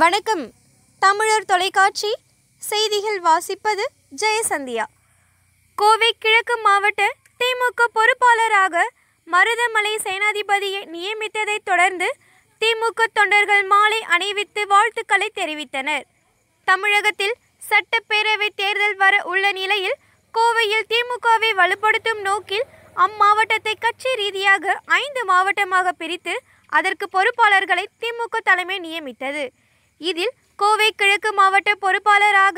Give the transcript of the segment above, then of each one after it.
வணக்கம் தமிழர் தொலைக்காட்சி செய்திகள் வாசிப்பது ஜெயசந்தியா கோவை கிழக்கு மாவட்ட திமுக பொறுப்பாளராக மருதமலை சேனாதிபதியை நியமித்ததைத் தொடர்ந்து திமுக தொண்டர்கள் மாலை அணிவித்து வாழ்த்துக்களை தெரிவித்தனர் தமிழகத்தில் சட்டப்பேரவை தேர்தல் வர உள்ள நிலையில் கோவையில் திமுகவை வலுப்படுத்தும் நோக்கில் அம்மாவட்டத்தை கட்சி ரீதியாக ஐந்து மாவட்டமாக பிரித்து அதற்கு பொறுப்பாளர்களை திமுக தலைமை நியமித்தது இதில் கோவை கிழக்கு மாவட்ட பொறுப்பாளராக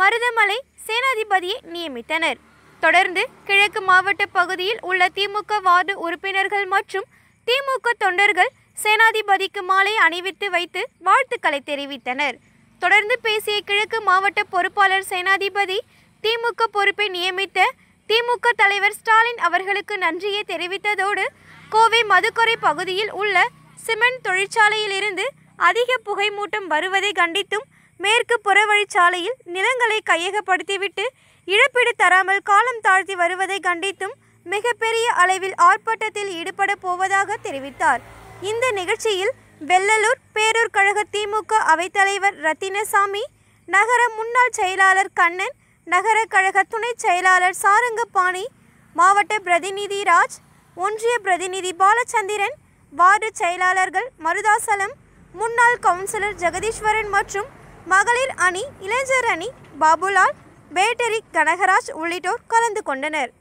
மருதமலை சேனாதிபதியை நியமித்தனர் தொடர்ந்து கிழக்கு மாவட்ட பகுதியில் உள்ள திமுக வார்டு உறுப்பினர்கள் மற்றும் திமுக தொண்டர்கள் சேனாதிபதிக்கு மாலை அணிவித்து வைத்து வாழ்த்துக்களை தெரிவித்தனர் தொடர்ந்து பேசிய கிழக்கு மாவட்ட பொறுப்பாளர் சேனாதிபதி திமுக பொறுப்பை நியமித்த திமுக தலைவர் ஸ்டாலின் அவர்களுக்கு நன்றியை தெரிவித்ததோடு கோவை மதுக்கொரை பகுதியில் உள்ள சிமெண்ட் தொழிற்சாலையிலிருந்து அதிக புகைமூட்டம் வருவதை கண்டித்தும் மேற்கு புறவழிச்சாலையில் நிலங்களை கையகப்படுத்திவிட்டு இழப்பீடு தராமல் காலம் தாழ்த்தி வருவதை கண்டித்தும் மிகப்பெரிய அளவில் ஆர்ப்பாட்டத்தில் ஈடுபட போவதாக தெரிவித்தார் இந்த நிகழ்ச்சியில் வெள்ளலூர் பேரூர் கழக திமுக அவைத்தலைவர் ரத்தினசாமி நகர முன்னாள் செயலாளர் கண்ணன் நகர கழக துணை செயலாளர் சாரங்கபாணி மாவட்ட பிரதிநிதி ராஜ் ஒன்றிய பிரதிநிதி பாலச்சந்திரன் வார்டு செயலாளர்கள் மருதாசலம் முன்னாள் கவுன்சிலர் ஜெகதீஸ்வரன் மற்றும் மகளிர் அணி இளைஞர் அணி பாபுலால் பேட்டரி கனகராஜ் உள்ளிட்டோர் கலந்து கொண்டனர்